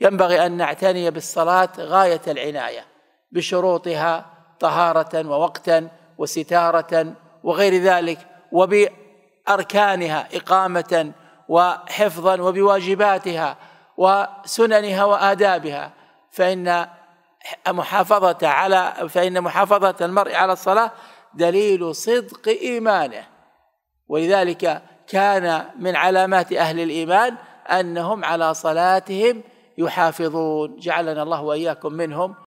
ينبغي أن نعتني بالصلاة غاية العناية بشروطها طهارة ووقتا وستارة وغير ذلك وبأركانها إقامة وحفظا وبواجباتها وسننها وآدابها فإن محافظة على فإن محافظة المرء على الصلاة دليل صدق إيمانه ولذلك كان من علامات أهل الإيمان أنهم على صلاتهم يحافظون جعلنا الله واياكم منهم